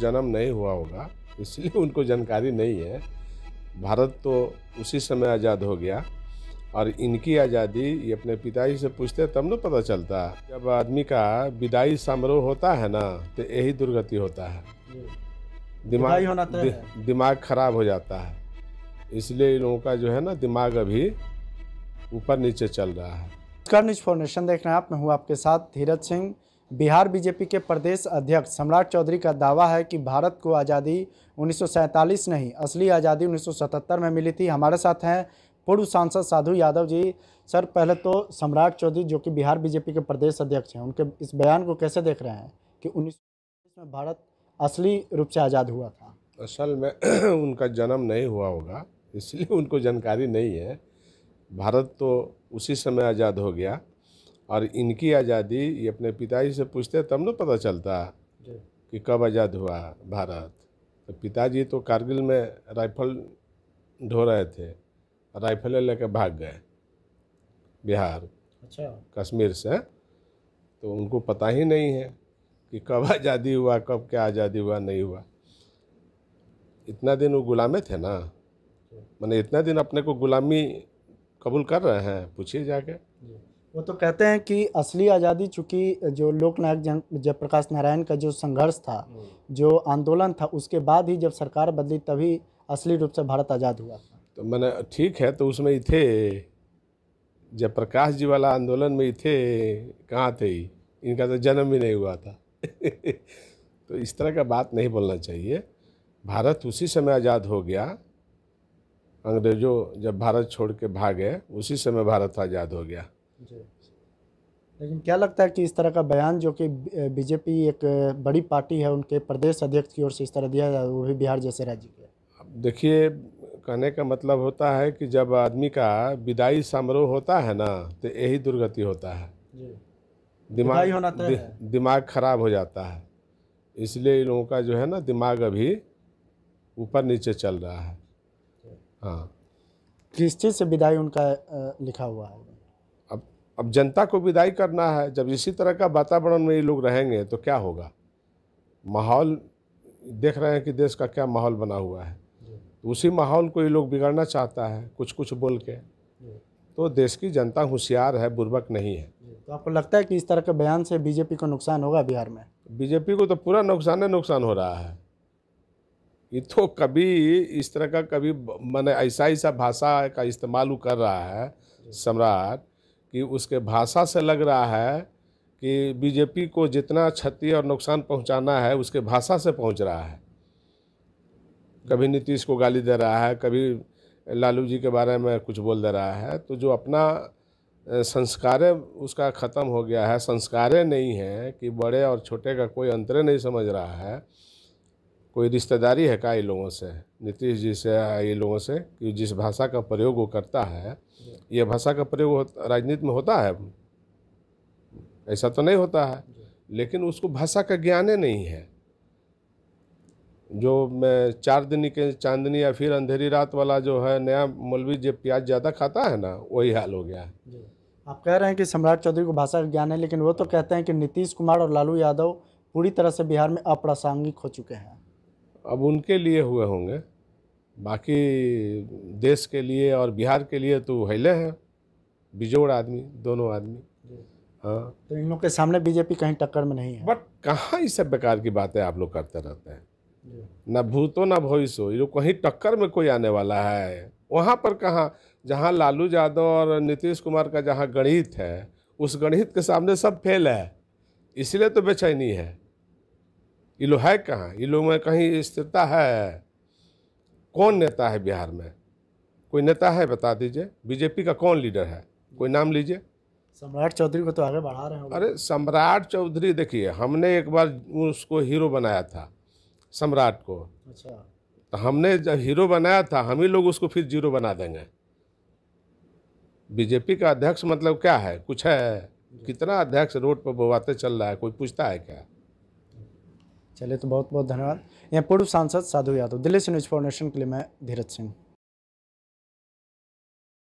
जन्म नहीं हुआ होगा इसलिए उनको जानकारी नहीं है भारत तो उसी समय आज़ाद हो गया और इनकी आज़ादी ये अपने पिताजी से पूछते तब ना पता चलता जब आदमी का विदाई समारोह होता है ना तो यही दुर्गति होता है दिमाग होना तो दि, दिमाग खराब हो जाता है इसलिए इन लोगों का जो है ना दिमाग अभी ऊपर नीचे चल रहा है कर्ण फाउंडेशन देख रहे हैं आप मैं हूँ आपके साथ धीरज सिंह बिहार बीजेपी के प्रदेश अध्यक्ष सम्राट चौधरी का दावा है कि भारत को आज़ादी उन्नीस नहीं असली आज़ादी 1977 में मिली थी हमारे साथ हैं पूर्व सांसद साधु यादव जी सर पहले तो सम्राट चौधरी जो कि बिहार बीजेपी के प्रदेश अध्यक्ष हैं उनके इस बयान को कैसे देख रहे हैं कि उन्नीस में भारत असली रूप से आज़ाद हुआ था असल में उनका जन्म नहीं हुआ होगा इसलिए उनको जानकारी नहीं है भारत तो उसी समय आज़ाद हो गया और इनकी आज़ादी ये अपने पिताजी से पूछते तब ना पता चलता कि कब आज़ाद हुआ भारत तो पिताजी तो कारगिल में राइफल ढो रहे थे राइफलें लेकर भाग गए बिहार अच्छा कश्मीर से तो उनको पता ही नहीं है कि कब आज़ादी हुआ कब क्या आज़ादी हुआ नहीं हुआ इतना दिन वो गुलामे थे ना मैंने इतना दिन अपने को गुलामी कबूल कर रहे हैं पूछिए जाके वो तो कहते हैं कि असली आज़ादी चूँकि जो लोकनायक जयप्रकाश नारायण का जो संघर्ष था हम्म। जो आंदोलन था उसके बाद ही जब सरकार बदली तभी असली रूप से भारत आज़ाद हुआ तो मैंने ठीक है तो उसमें थे जयप्रकाश जी वाला आंदोलन में थे कहाँ थे इनका तो जन्म भी नहीं हुआ था तो इस तरह का बात नहीं बोलना चाहिए भारत उसी समय आज़ाद हो गया अंग्रेज़ों जब भारत छोड़ के भागे उसी समय भारत आज़ाद हो गया लेकिन क्या लगता है कि इस तरह का बयान जो कि बीजेपी एक बड़ी पार्टी है उनके प्रदेश अध्यक्ष की ओर से इस तरह दिया जाए वो भी बिहार जैसे राज्य के देखिए कहने का मतलब होता है कि जब आदमी का विदाई समारोह होता है ना तो यही दुर्गति होता है दिमाग होना दि, दिमाग खराब हो जाता है इसलिए इन लोगों का जो है ना दिमाग अभी ऊपर नीचे चल रहा है हाँ किस चीज़ से विदाई उनका लिखा हुआ है अब जनता को विदाई करना है जब इसी तरह का वातावरण में ये लोग रहेंगे तो क्या होगा माहौल देख रहे हैं कि देश का क्या माहौल बना हुआ है तो उसी माहौल को ये लोग बिगाड़ना चाहता है कुछ कुछ बोल के तो देश की जनता होशियार है बुर्बक नहीं है तो आपको लगता है कि इस तरह के बयान से बीजेपी को नुकसान होगा बिहार में बीजेपी को तो पूरा नुकसान है नुकसान हो रहा है ये तो कभी इस तरह का कभी मैंने ऐसा ऐसा भाषा का इस्तेमाल वो कर रहा है सम्राट कि उसके भाषा से लग रहा है कि बीजेपी को जितना क्षति और नुकसान पहुंचाना है उसके भाषा से पहुंच रहा है कभी नीतीश को गाली दे रहा है कभी लालू जी के बारे में कुछ बोल दे रहा है तो जो अपना संस्कारें उसका ख़त्म हो गया है संस्कारें नहीं हैं कि बड़े और छोटे का कोई अंतर नहीं समझ रहा है कोई रिश्तेदारी है का ये लोगों से नीतीश जी से ये लोगों से कि जिस भाषा का प्रयोग वो करता है ये भाषा का प्रयोग राजनीति में होता है ऐसा तो नहीं होता है लेकिन उसको भाषा का ज्ञान ही नहीं है जो मैं चार दिन के चांदनी या फिर अंधेरी रात वाला जो है नया मौलवी जो प्याज ज़्यादा खाता है ना वही हाल हो गया है आप कह रहे हैं कि सम्राट चौधरी को भाषा का ज्ञान है लेकिन वो तो कहते हैं कि नीतीश कुमार और लालू यादव पूरी तरह से बिहार में अप्रासंगिक हो चुके हैं अब उनके लिए हुए होंगे बाकी देश के लिए और बिहार के लिए तो हैले हैं बिजोड़ आदमी दोनों आदमी हाँ तो इन लोग के सामने बीजेपी कहीं टक्कर में नहीं है बट कहाँ इस सब बेकार की बातें आप लोग करते रहते हैं न भूतो ना भविष्य ये लोग कहीं टक्कर में कोई आने वाला है वहाँ पर कहाँ जहाँ लालू यादव और नीतीश कुमार का जहाँ गणित है उस गणित के सामने सब फेल है इसलिए तो बेचैनी है ये लोग है कहाँ ये लोग में कहीं स्थिरता है कौन नेता है बिहार में कोई नेता है बता दीजिए बीजेपी का कौन लीडर है कोई नाम लीजिए सम्राट चौधरी को तो आगे बढ़ा रहे हैं अरे सम्राट चौधरी देखिए हमने एक बार उसको हीरो बनाया था सम्राट को अच्छा तो हमने जब हीरो बनाया था हम ही लोग उसको फिर जीरो बना देंगे बीजेपी का अध्यक्ष मतलब क्या है कुछ है कितना अध्यक्ष रोड पर बोवाते चल रहा है कोई पूछता है क्या चलिए तो बहुत बहुत धन्यवाद यहाँ पूर्व सांसद साधु यादव दिल्ली से न्यूज़ फाउंडेशन के लिए मैं धीरज सिंह